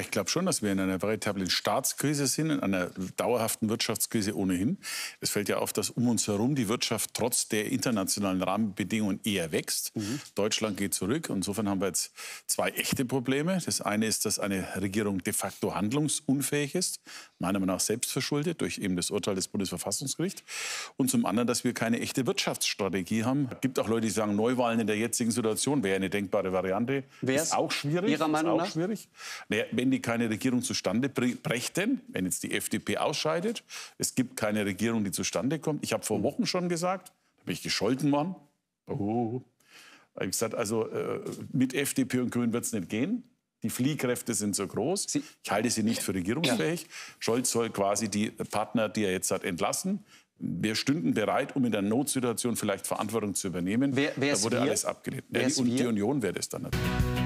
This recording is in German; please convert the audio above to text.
Ich glaube schon, dass wir in einer veritablen Staatskrise sind, in einer dauerhaften Wirtschaftskrise ohnehin. Es fällt ja auf, dass um uns herum die Wirtschaft trotz der internationalen Rahmenbedingungen eher wächst. Mhm. Deutschland geht zurück. Insofern haben wir jetzt zwei echte Probleme. Das eine ist, dass eine Regierung de facto handlungsunfähig ist, meiner Meinung nach selbst verschuldet durch eben das Urteil des Bundesverfassungsgerichts. Und zum anderen, dass wir keine echte Wirtschaftsstrategie haben. Es gibt auch Leute, die sagen, Neuwahlen in der jetzigen Situation wäre eine denkbare Variante. Wäre es auch schwierig. Ihrer Meinung nach? Schwierig. Naja, wenn die keine Regierung zustande brächten, wenn jetzt die FDP ausscheidet, es gibt keine Regierung, die zustande kommt. Ich habe vor hm. Wochen schon gesagt, da bin ich gescholten worden. Oh. Da habe ich gesagt, also äh, mit FDP und Grünen wird es nicht gehen. Die Fliehkräfte sind so groß. Ich halte sie nicht für regierungsfähig. Ja. Scholz soll quasi die Partner, die er jetzt hat, entlassen. Wir stünden bereit, um in der Notsituation vielleicht Verantwortung zu übernehmen. Wer, da wurde wir? alles abgelehnt. Ja, die, die Union wäre das dann natürlich.